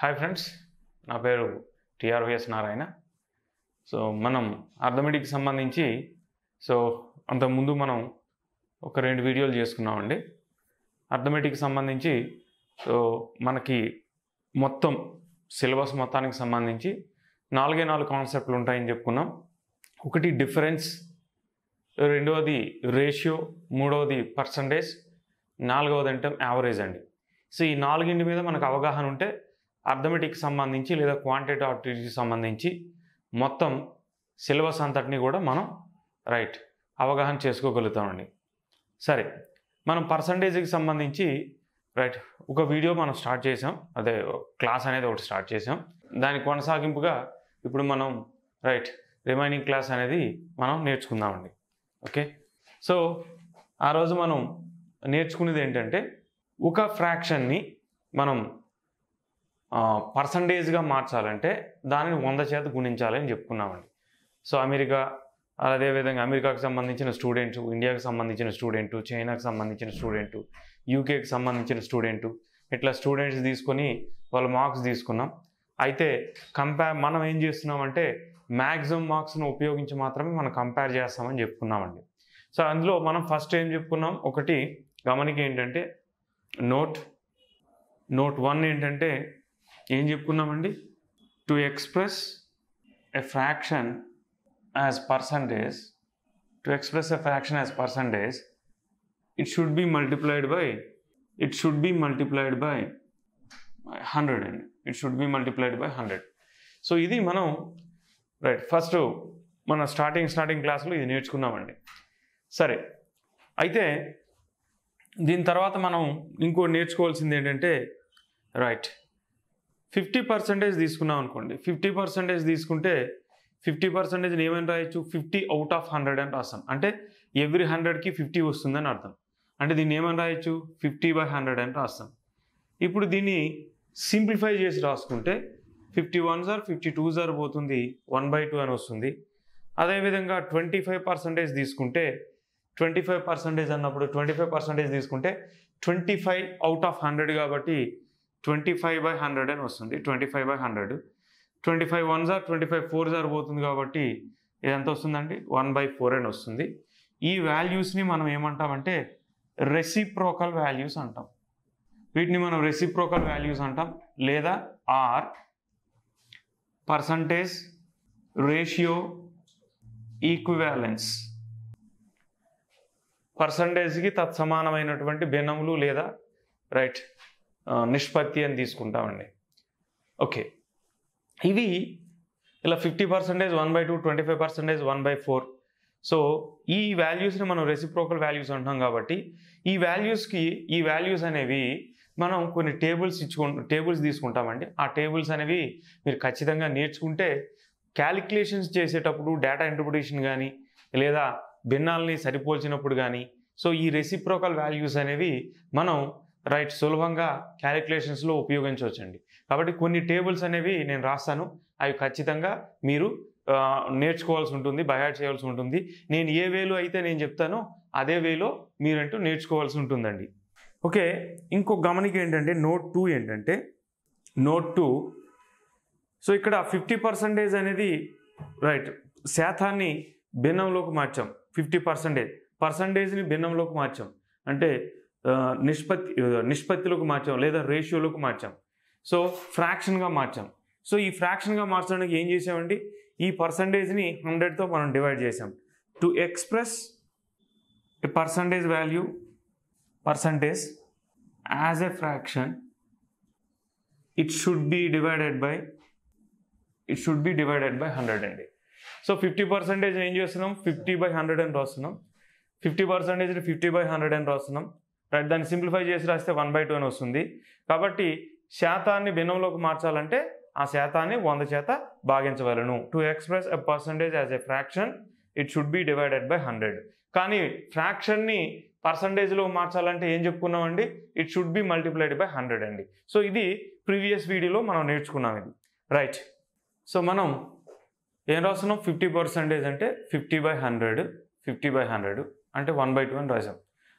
hi friends నా పేరు టిఆర్వీఎస్ Narayana so మనం అర్థమెటిక్కి సంబంధించి సో అంతకుముందు మనం ఒక రెండు వీడియోలు చేసుకున్నామండి అర్థమెటిక్కి సంబంధించి సో మనకి మొత్తం సిలబస్ మొత్తానికి సంబంధించి నాలుగే నాలుగు కాన్సెప్ట్లు ఉంటాయని చెప్పుకున్నాం ఒకటి డిఫరెన్స్ రెండవది రేషియో మూడవది పర్సంటేజ్ నాలుగవది అంటే యావరేజ్ అండి సో ఈ నాలుగింటి మీద మనకు అవగాహన ఉంటే అర్థమెటిక్ సంబంధించి లేదా క్వాంటిటేటివ్కి సంబంధించి మొత్తం సిలబస్ అంతటిని కూడా మనం రైట్ అవగాహన చేసుకోగలుగుతామండి సరే మనం పర్సంటేజ్కి సంబంధించి రైట్ ఒక వీడియో మనం స్టార్ట్ చేసాం అదే క్లాస్ అనేది ఒకటి స్టార్ట్ చేసాం దాని కొనసాగింపుగా ఇప్పుడు మనం రైట్ రిమైనింగ్ క్లాస్ అనేది మనం నేర్చుకుందామండి ఓకే సో ఆ రోజు మనం నేర్చుకునేది ఏంటంటే ఒక ఫ్రాక్షన్ని మనం పర్సంటేజ్గా మార్చాలంటే దానిని వంద చేత గుణించాలని చెప్పుకున్నామండి సో అమెరికా అదేవిధంగా అమెరికాకు సంబంధించిన స్టూడెంట్ ఇండియాకు సంబంధించిన స్టూడెంట్ చైనాకు సంబంధించిన స్టూడెంట్ యూకేకి సంబంధించిన స్టూడెంట్ ఇట్లా స్టూడెంట్స్ తీసుకొని వాళ్ళ మార్క్స్ తీసుకున్నాం అయితే కంపేర్ మనం ఏం చేస్తున్నామంటే మ్యాక్సిమం మార్క్స్ను ఉపయోగించి మాత్రమే మనం కంపేర్ చేస్తామని చెప్పుకున్నామండి సో అందులో మనం ఫస్ట్ ఏం చెప్పుకున్నాం ఒకటి గమనిక ఏంటంటే నోట్ నోట్ వన్ ఏంటంటే ఏం చెప్పుకున్నామండి to express a fraction as percentage to express a fraction as percentage it should be multiplied by it should be multiplied by hundred అండి it should be multiplied by hundred so ఇది మనం right first మన starting starting క్లాస్లో ఇది నేర్చుకున్నామండి సరే అయితే దీని తర్వాత మనం ఇంకో నేర్చుకోవాల్సింది ఏంటంటే రైట్ ఫిఫ్టీ పర్సెంటేజ్ తీసుకున్నాం అనుకోండి ఫిఫ్టీ పర్సెంటేజ్ తీసుకుంటే ఫిఫ్టీ పర్సెంటేజ్ ఏమైనా రాయొచ్చు ఫిఫ్టీ అవుట్ ఆఫ్ హండ్రెడ్ అని రాస్తాం అంటే ఎవ్రీ హండ్రెడ్కి ఫిఫ్టీ వస్తుందని అర్థం అంటే దీన్ని ఏమైనా రాయొచ్చు ఫిఫ్టీ బై హండ్రెడ్ అని రాస్తాం ఇప్పుడు దీన్ని సింప్లిఫై చేసి రాసుకుంటే ఫిఫ్టీ వన్ సార్ ఫిఫ్టీ టూ సార్ పోతుంది వన్ బై టూ అని వస్తుంది అదేవిధంగా ట్వంటీ ఫైవ్ పర్సెంటేజ్ తీసుకుంటే ట్వంటీ ఫైవ్ పర్సెంటేజ్ అన్నప్పుడు ట్వంటీ ఫైవ్ పర్సెంటేజ్ తీసుకుంటే twenty five out of hundred కాబట్టి ట్వంటీ ఫైవ్ బై హండ్రెడ్ అని వస్తుంది twenty five by hundred twenty five one జార్ ట్వంటీ ఫైవ్ ఫోర్ జార్ పోతుంది కాబట్టి ఇది ఎంత వస్తుందండి వన్ బై ఫోర్ అని వస్తుంది ఈ వాల్యూస్ని మనం ఏమంటామంటే రెసిప్రోకల్ వాల్యూస్ అంటాం వీటిని మనం రెసిప్రోకల్ వాల్యూస్ అంటాం లేదా ఆర్ పర్సంటేజ్ రేషియో ఈక్వివాలెన్స్ పర్సంటేజ్కి తత్సమానమైనటువంటి భిన్నములు లేదా రైట్ నిష్పత్తి అని తీసుకుంటామండి ఓకే ఇవి ఇలా fifty percentage one by two twenty five percentage one by four so ఈ వాల్యూస్ని మనం రెసిప్రోకల్ వాల్యూస్ అంటాం కాబట్టి ఈ వాల్యూస్కి ఈ వాల్యూస్ అనేవి మనం కొన్ని టేబుల్స్ ఇచ్చుకు టేబుల్స్ తీసుకుంటామండి ఆ టేబుల్స్ అనేవి మీరు ఖచ్చితంగా నేర్చుకుంటే క్యాలిక్యులేషన్స్ చేసేటప్పుడు డేటా ఇంటర్ప్రిటేషన్ కానీ లేదా భిన్నాల్ని సరిపోల్చినప్పుడు కానీ సో ఈ రెసిప్రోకల్ వాల్యూస్ అనేవి మనం రైట్ సులభంగా క్యాలిక్యులేషన్స్లో ఉపయోగించవచ్చండి కాబట్టి కొన్ని టేబుల్స్ అనేవి నేను రాస్తాను అవి ఖచ్చితంగా మీరు నేర్చుకోవాల్సి ఉంటుంది బయాడ్ చేయాల్సి ఉంటుంది నేను ఏ వేలో అయితే నేను చెప్తానో అదే వేలో మీరంటూ నేర్చుకోవాల్సి ఉంటుందండి ఓకే ఇంకో గమనిక ఏంటంటే నోట్ టూ ఏంటంటే నోట్ టూ సో ఇక్కడ ఫిఫ్టీ పర్సంటేజ్ అనేది రైట్ శాతాన్ని భిన్నంలోకి మార్చాం ఫిఫ్టీ పర్సంటేజ్ పర్సంటేజ్ని భిన్నంలోకి మార్చాం అంటే నిష్పత్తి నిష్పత్తులకు మార్చాం లేదా రేషియోలకు మార్చాం సో ఫ్రాక్షన్గా మార్చాం సో ఈ ఫ్రాక్షన్గా మార్చడానికి ఏం చేసామండి ఈ పర్సంటేజ్ని హండ్రెడ్తో మనం డివైడ్ చేసాం to express a percentage value percentage as a fraction it should be divided by it should be divided by hundred అండి సో ఫిఫ్టీ పర్సెంటేజ్ ఏం చేస్తున్నాం ఫిఫ్టీ బై హండ్రెడ్ అని రాస్తున్నాం fifty percentage fifty by hundred అని రాస్తున్నాం right దాన్ని simplify చేసి రాస్తే వన్ బై టూ అని వస్తుంది కాబట్టి శాతాన్ని భిన్నంలోకి మార్చాలంటే ఆ శాతాన్ని వంద చేత భాగించవలను to express a percentage as a fraction it should be divided by hundred కానీ ఫ్రాక్షన్ని పర్సంటేజ్లో మార్చాలంటే ఏం చెప్పుకున్నామండి it should be multiplied by hundred అండి సో ఇది ప్రీవియస్ వీడియోలో మనం నేర్చుకున్నాం ఇది రైట్ సో మనం ఏం రాస్తున్నాం ఫిఫ్టీ పర్సంటేజ్ అంటే fifty by hundred fifty by hundred అంటే వన్ బై టూ అని రాసాం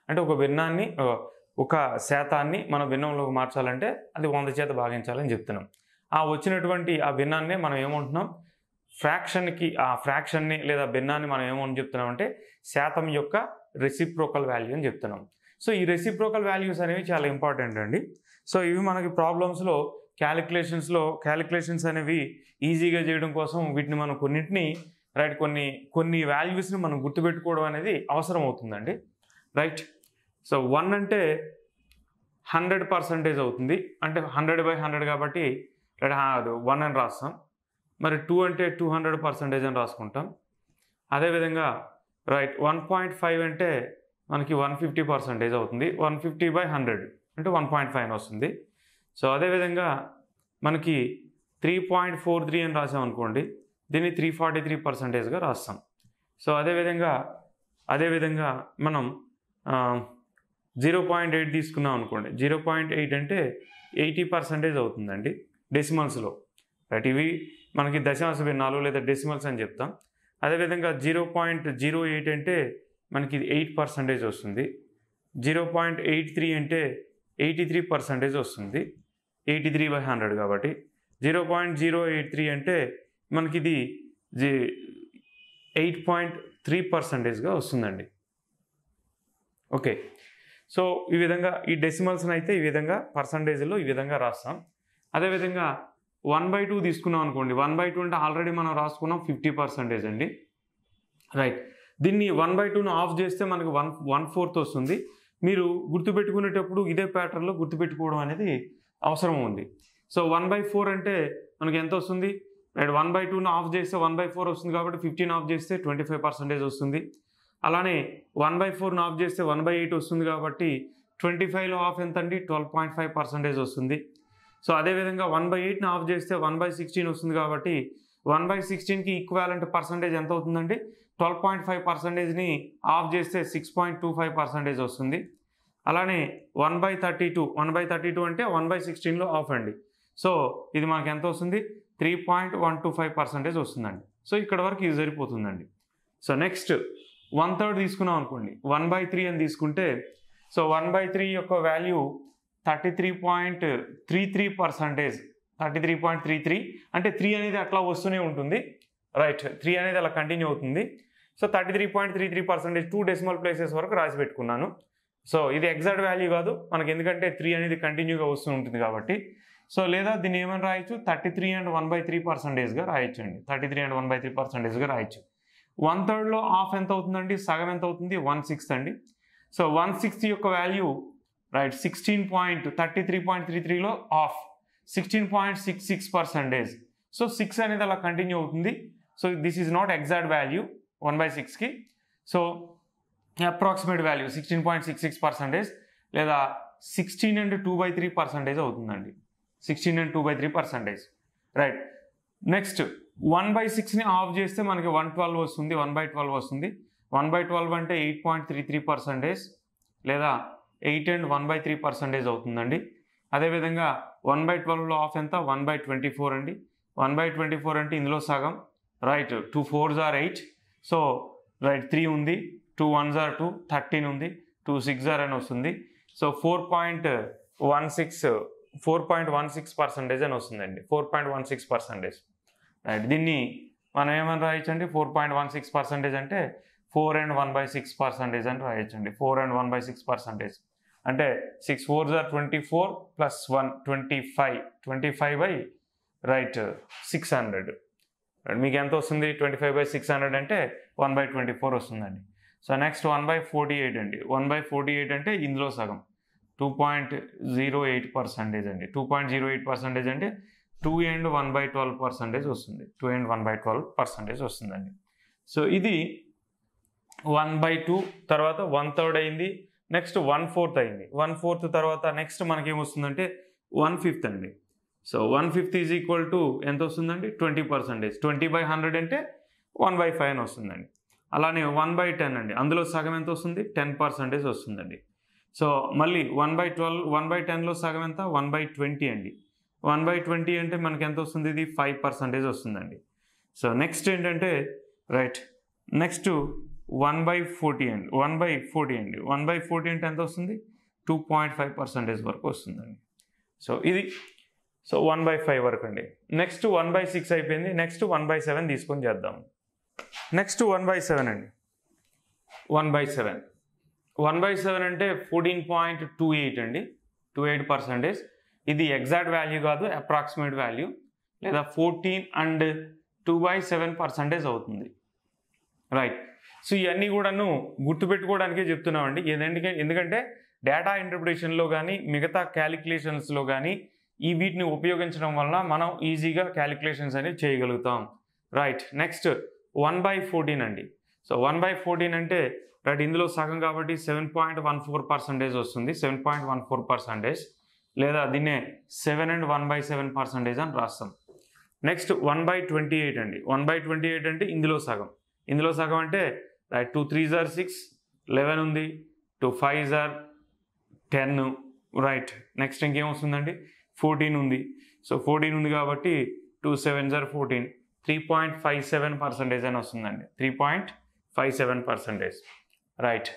అంటే ఒక భిన్నాన్ని ఒక శాతాన్ని మనం భిన్నంలోకి మార్చాలంటే అది వంద చేత భాగించాలని చెప్తున్నాం ఆ వచ్చినటువంటి ఆ భిన్నాన్ని మనం ఏమంటున్నాం ఫ్రాక్షన్కి ఆ ఫ్రాక్షన్ని లేదా భిన్నాన్ని మనం ఏమని చెప్తున్నాం అంటే శాతం యొక్క రెసిప్రోకల్ వాల్యూ అని చెప్తున్నాం సో ఈ రెసిప్రోకల్ వాల్యూస్ అనేవి చాలా ఇంపార్టెంట్ అండి సో ఇవి మనకి ప్రాబ్లమ్స్లో క్యాలిక్యులేషన్స్లో క్యాలిక్యులేషన్స్ అనేవి ఈజీగా చేయడం కోసం వీటిని మనం కొన్నింటిని రైట్ కొన్ని కొన్ని వాల్యూస్ని మనం గుర్తుపెట్టుకోవడం అనేది అవసరం అవుతుందండి రైట్ సో వన్ అంటే హండ్రెడ్ పర్సంటేజ్ అవుతుంది అంటే హండ్రెడ్ బై హండ్రెడ్ కాబట్టి వన్ అని రాస్తాం మరి టూ అంటే టూ హండ్రెడ్ పర్సంటేజ్ అని రాసుకుంటాం అదేవిధంగా రైట్ వన్ పాయింట్ ఫైవ్ అంటే మనకి వన్ ఫిఫ్టీ పర్సంటేజ్ అవుతుంది వన్ ఫిఫ్టీ బై హండ్రెడ్ అంటే వన్ పాయింట్ ఫైవ్ వస్తుంది సో అదేవిధంగా మనకి త్రీ పాయింట్ ఫోర్ త్రీ అని రాసామనుకోండి దీన్ని త్రీ ఫార్టీ త్రీ పర్సంటేజ్గా రాస్తాం సో అదేవిధంగా అదేవిధంగా మనం జీరో పాయింట్ ఎయిట్ తీసుకున్నాం అనుకోండి జీరో పాయింట్ ఎయిట్ అంటే ఎయిటీ పర్సెంటేజ్ అవుతుందండి డెసిమల్స్లో రైట్ ఇవి మనకి దశమాస భిన్నాలు లేదా డెసిమల్స్ అని చెప్తాం అదేవిధంగా జీరో పాయింట్ జీరో ఎయిట్ అంటే మనకి ఎయిట్ పర్సంటేజ్ వస్తుంది జీరో పాయింట్ ఎయిట్ త్రీ అంటే ఎయిటీ త్రీ పర్సంటేజ్ వస్తుంది ఎయిటీ త్రీ బై హండ్రెడ్ కాబట్టి zero point zero eight three అంటే మనకి ఇది ఎయిట్ పాయింట్ త్రీ పర్సంటేజ్గా వస్తుందండి ఓకే సో ఈ విధంగా ఈ డెసిమల్స్ని అయితే ఈ విధంగా పర్సంటేజ్లో ఈ విధంగా రాస్తాం అదేవిధంగా వన్ బై టూ తీసుకున్నాం అనుకోండి వన్ బై టూ అంటే ఆల్రెడీ మనం రాసుకున్నాం ఫిఫ్టీ పర్సంటేజ్ అండి రైట్ దీన్ని వన్ బై టూను ఆఫ్ చేస్తే మనకు వన్ వన్ ఫోర్త్ వస్తుంది మీరు గుర్తుపెట్టుకునేటప్పుడు ఇదే ప్యాటర్న్లో గుర్తుపెట్టుకోవడం అనేది అవసరం ఉంది సో వన్ బై ఫోర్ అంటే మనకి ఎంత వస్తుంది రైట్ వన్ బై టూను ఆఫ్ చేస్తే వన్ బై ఫోర్ వస్తుంది కాబట్టి ఫిఫ్టీన్ ఆఫ్ చేస్తే ట్వంటీ ఫైవ్ పర్సంటేజ్ వస్తుంది అలానే వన్ బై ఫోర్ని ఆఫ్ చేస్తే వన్ బై ఎయిట్ వస్తుంది కాబట్టి ట్వంటీ ఫైవ్లో ఆఫ్ ఎంత అండి ట్వెల్వ్ పాయింట్ ఫైవ్ పర్సెంటేజ్ వస్తుంది సో అదేవిధంగా వన్ బై ఎయిట్ని ఆఫ్ చేస్తే వన్ బై సిక్స్టీన్ వస్తుంది కాబట్టి వన్ బై సిక్స్టీన్కి ఈక్వాలెంట్ పర్సంటేజ్ ఎంత అవుతుందండి ట్వెల్వ్ పాయింట్ ఫైవ్ పర్సంటేజ్ని ఆఫ్ చేస్తే six point two five percentage వస్తుంది అలానే one by thirty two one by thirty two అంటే వన్ బై సిక్స్టీన్లో ఆఫ్ అండి సో ఇది మనకు ఎంత వస్తుంది three point one two five percentage వస్తుందండి సో ఇక్కడ వరకు ఇది సరిపోతుందండి సో నెక్స్ట్ వన్ థర్డ్ తీసుకున్నాం అనుకోండి వన్ బై త్రీ అని తీసుకుంటే సో వన్ బై త్రీ యొక్క value thirty three point three three percentage thirty three point three three అంటే త్రీ అనేది అట్లా వస్తూనే ఉంటుంది రైట్ త్రీ అనేది అలా కంటిన్యూ అవుతుంది so thirty three point three three percentage two decimal places వరకు రాసి పెట్టుకున్నాను సో ఇది ఎగ్జాక్ట్ వాల్యూ కాదు మనకి ఎందుకంటే త్రీ అనేది కంటిన్యూగా వస్తూ ఉంటుంది కాబట్టి సో లేదా దీన్ని ఏమైనా రాయొచ్చు thirty three and one by three పర్సంటేజ్గా రాయొచ్చు అండి thirty three and one by three పర్సంటేజ్గా రాయొచ్చు వన్ థర్డ్లో హాఫ్ ఎంత అవుతుందండి సగం ఎంత అవుతుంది వన్ సిక్స్త్ అండి సో వన్ సిక్స్త్ యొక్క value right sixteen point thirty three point three త్రీలో half sixteen point six six percentage so six అనేది అలా కంటిన్యూ అవుతుంది so this is not exact value one by సిక్స్కి so approximate value sixteen point six six percentage లేదా sixteen and two by three percentage అవుతుందండి sixteen and two by three percentage right next one by సిక్స్ని half చేస్తే మనకి one twelve వస్తుంది one by twelve వస్తుంది one by twelve అంటే eight point three three percentage లేదా eight and one by three percentage అవుతుందండి అదేవిధంగా వన్ బై ట్వెల్వ్లో ఆఫ్ ఎంత వన్ బై ట్వంటీ ఫోర్ అండి వన్ బై ట్వంటీ ఫోర్ అంటే ఇందులో సగం right two force are eight so right three ఉంది two ones are two thirteen ఉంది టూ సిక్స్ ఆర్ అని వస్తుంది so four point one six four point one six percentage అని వస్తుందండి four point one six percentage right దీన్ని మనం ఏమని రాయొచ్చండి four point one six percentage అంటే four and one by six percentage అని రాయొచ్చండి four and one by six percentage అంటే six four are twenty four plus one twenty five twenty five by right six hundred మీకు ఎంత వస్తుంది twenty five by six hundred అంటే one by twenty four వస్తుందండి so next one by forty eight అండి one by forty eight అంటే ఇందులో సగం two point zero eight percentage అండి two point zero eight percentage అంటే two and one by twelve percentage వస్తుంది two and one by twelve percentage వస్తుందండి so ఇది one by two తర్వాత వన్ థర్డ్ అయింది నెక్స్ట్ వన్ ఫోర్త్ అయింది one fourth తర్వాత next మనకేమొస్తుందంటే వన్ ఫిఫ్త్ అండి so one fifth is equal to ఎంత వస్తుందండి twenty percentage twenty by hundred అంటే వన్ బై ఫైవ్ అని వస్తుందండి అలానే వన్ బై టెన్ అండి అందులో సగం ఎంత వస్తుంది టెన్ పర్సెంటేజ్ వస్తుందండి సో మళ్ళీ one by twelve one by టెన్లో సగం ఎంత వన్ బై ట్వంటీ అండి వన్ బై ట్వంటీ అంటే మనకి ఎంత వస్తుంది ఇది ఫైవ్ పర్సంటేజ్ వస్తుందండి సో నెక్స్ట్ ఏంటంటే right next one by forty అండి వన్ బై ఫోర్టీ అండి వన్ బై ఫోర్టీ అంటే ఎంత వస్తుంది టూ పాయింట్ ఫైవ్ పర్సంటేజ్ వరకు వస్తుందండి సో ఇది సో వన్ బై ఫైవ్ వరకు అండి నెక్స్ట్ వన్ బై సిక్స్ అయిపోయింది నెక్స్ట్ వన్ బై సెవెన్ తీసుకొని చేద్దాం నెక్స్ట్ వన్ బై సెవెన్ అండి one by seven one by seven అంటే ఫోర్టీన్ పాయింట్ టూ ఎయిట్ అండి టూ ఎయిట్ పర్సంటేజ్ ఇది ఎగ్జాక్ట్ వాల్యూ కాదు అప్రాక్సిమేట్ వాల్యూ లేదా fourteen and two by seven percentage అవుతుంది right so ఇవన్నీ కూడాను గుర్తుపెట్టుకోవడానికే చెప్తున్నామండి ఏదంటే ఎందుకంటే డేటా ఇంటర్ప్రిటేషన్లో కానీ మిగతా క్యాలిక్యులేషన్స్లో కానీ ఈ వీటిని ఉపయోగించడం వలన మనం ఈజీగా క్యాలిక్యులేషన్స్ అనేవి చేయగలుగుతాం right next one by fourteen అండి సో వన్ బై ఫోర్టీన్ అంటే రైట్ ఇందులో సగం కాబట్టి seven point one four percentage వస్తుంది seven point one four percentage లేదా దీన్నే seven and one by seven percentage అని రాస్తాం next one by twenty eight అండి వన్ బై ట్వంటీ ఎయిట్ అంటే ఇందులో సగం ఇందులో సగం అంటే right two three are six eleven ఉంది two five are ten right next ఇంకేం వస్తుందండి ఫోర్టీన్ ఉంది సో ఫోర్టీన్ ఉంది కాబట్టి two seven are fourteen three point five seven percentage అని వస్తుందండి three point five seven percentage right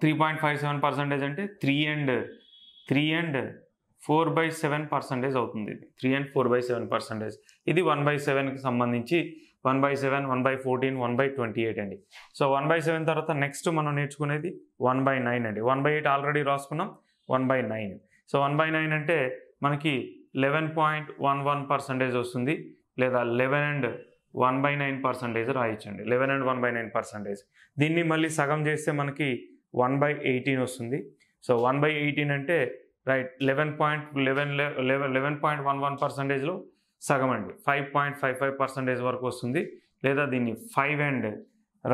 three point five seven percentage అంటే three and three and four by seven percentage అవుతుంది ఇది three and four by seven percentage ఇది one by సెవెన్కి సంబంధించి one by seven one by fourteen one by twenty eight అండి so one by seven తర్వాత next మనం నేర్చుకునేది one by nine అండి వన్ బై ఎయిట్ ఆల్రెడీ రాసుకున్నాం one by nine so one by nine అంటే మనకి eleven point one one percentage వస్తుంది లేదా eleven and one by nine percentage రాయించండి eleven and one by nine percentage దీన్ని మళ్ళీ సగం చేస్తే మనకి వన్ బై ఎయిటీన్ వస్తుంది సో వన్ బై ఎయిటీన్ అంటే right eleven point eleven eleven point one one పర్సంటేజ్లో సగం అండి five point five five percentage వరకు వస్తుంది లేదా దీన్ని five and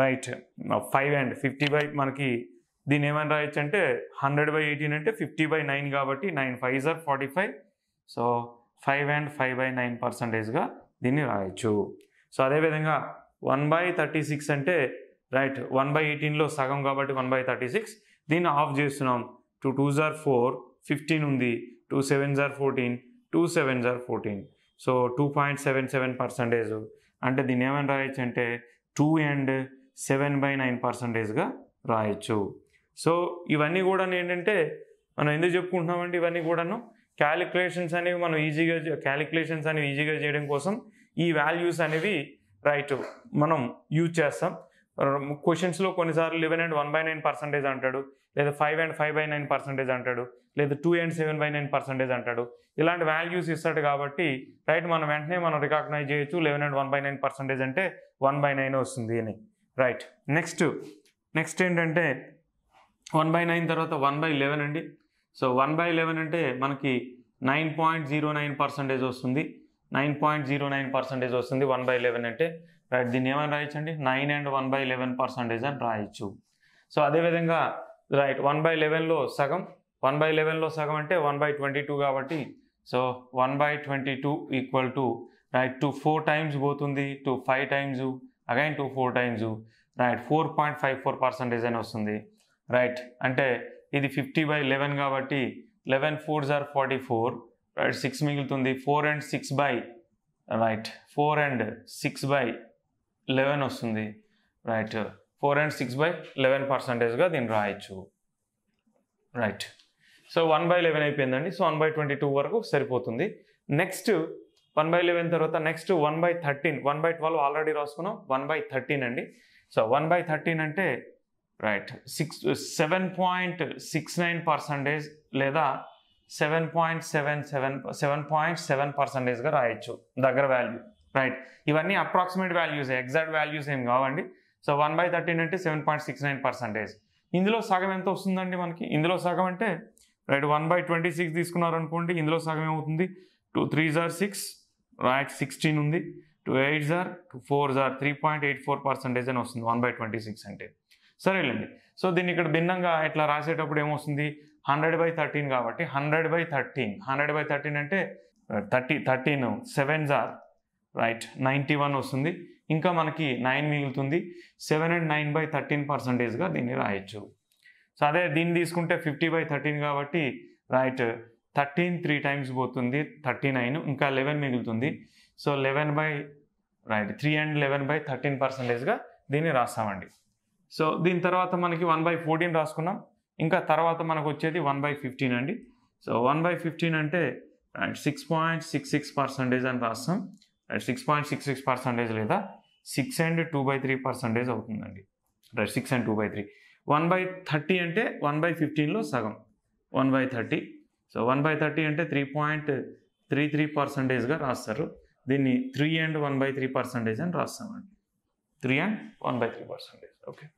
right five and fifty by మనకి దీన్ని ఏమైనా రాయొచ్చు అంటే హండ్రెడ్ బై ఎయిటీన్ అంటే ఫిఫ్టీ బై నైన్ కాబట్టి nine five are forty five so five and five by nine పర్సంటేజ్గా దీన్ని రాయొచ్చు సో అదేవిధంగా వన్ బై థర్టీ సిక్స్ అంటే రైట్ వన్ బై ఎయిటీన్లో సగం కాబట్టి వన్ బై థర్టీ సిక్స్ దీన్ని ఆఫ్ చేస్తున్నాం two two are four fifteen ఉంది two seven are fourteen two seven are fourteen so two point seven seven percentage అంటే దీన్ని ఏమైనా రాయొచ్చు అంటే two and seven by nine పర్సంటేజ్గా రాయొచ్చు సో ఇవన్నీ కూడా ఏంటంటే మనం ఎందుకు చెప్పుకుంటున్నామంటే ఇవన్నీ కూడాను క్యాలిక్యులేషన్స్ అనేవి మనం ఈజీగా క్యాలిక్యులేషన్స్ అనేవి ఈజీగా చేయడం కోసం ఈ వాల్యూస్ అనేవి రైట్ మనం యూజ్ చేస్తాం క్వశ్చన్స్లో కొన్నిసార్లు eleven and one by nine percentage అంటాడు లేదా five and five by nine percentage అంటాడు లేదా two and seven by nine percentage అంటాడు ఇలాంటి వాల్యూస్ ఇస్తాడు కాబట్టి రైట్ మనం వెంటనే మనం రికగ్నైజ్ చేయొచ్చు eleven and one by nine percentage అంటే వన్ బై నైన్ వస్తుంది అని రైట్ నెక్స్ట్ నెక్స్ట్ ఏంటంటే వన్ బై నైన్ తర్వాత వన్ బై లెవెన్ అండి సో వన్ బై లెవెన్ అంటే మనకి nine point zero nine percentage వస్తుంది nine point zero nine percentage వస్తుంది వన్ బై లెవెన్ అంటే రైట్ దీన్ని ఏమైనా రాయొచ్చండి nine and one by eleven percentage అని రాయొచ్చు సో అదేవిధంగా రైట్ వన్ బై లెవెన్లో సగం వన్ బై లెవెన్లో సగం అంటే వన్ బై ట్వంటీ టూ కాబట్టి so one by twenty two equal to right two four times పోతుంది two five times again two four times right four point five four percentage అని వస్తుంది right అంటే ఇది fifty by eleven కాబట్టి eleven four are forty four right six మిగులుతుంది four and six by right four and six by eleven వస్తుంది right four and six by eleven పర్సంటేజ్గా దీన్ని రాయొచ్చు right so one by eleven అయిపోయిందండి so one by twenty two వరకు సరిపోతుంది next one by eleven తర్వాత next one by thirteen one by twelve already రాసుకున్నాం one by thirteen అండి so one by thirteen అంటే right six seven point six nine percentage లేదా seven point seven seven seven point seven పర్సంటేజ్గా రాయొచ్చు దగ్గర value right ఇవన్నీ approximate values exact values ఏం కావండి సో వన్ బై థర్టీన్ అంటే seven point six nine percentage ఇందులో సగం ఎంత వస్తుందండి మనకి ఇందులో సగం అంటే right one by twenty six తీసుకున్నారనుకోండి ఇందులో సగం ఏమవుతుంది two three are six right sixteen ఉంది two eight are two four are three point eight four percentage అని వస్తుంది వన్ బై ట్వంటీ సిక్స్ అంటే సరేలేండి సో దీన్ని ఇక్కడ భిన్నంగా ఇట్లా రాసేటప్పుడు ఏమొస్తుంది హండ్రెడ్ బై థర్టీన్ కాబట్టి hundred by thirteen hundred by thirteen అంటే thirty thirteen seven are right ninety one వస్తుంది ఇంకా మనకి నైన్ మిగులుతుంది seven and nine by thirteen పర్సంటేజ్గా దీన్ని రాయొచ్చు సో అదే దీన్ని తీసుకుంటే ఫిఫ్టీ బై థర్టీన్ కాబట్టి రైట్ థర్టీన్ త్రీ టైమ్స్ పోతుంది థర్టీ నైన్ ఇంకా లెవెన్ మిగులుతుంది so eleven by right three and eleven by thirteen పర్సంటేజ్గా దీన్ని రాస్తామండి సో దీని తర్వాత మనకి వన్ బై ఫోర్టీన్ రాసుకున్నాం ఇంకా తర్వాత మనకు వచ్చేది వన్ బై ఫిఫ్టీన్ అండి సో వన్ బై ఫిఫ్టీన్ అంటే six point six six percentage అని రాస్తాం six point six six percentage లేదా six and two by three percentage అవుతుందండి అంటే six and two by three one by thirty అంటే one by ఫిఫ్టీన్లో సగం one by thirty so one by thirty అంటే three point three three పర్సంటేజ్గా రాస్తారు దీన్ని three and one by three percentage అని రాస్తామండి three and one by three percentage okay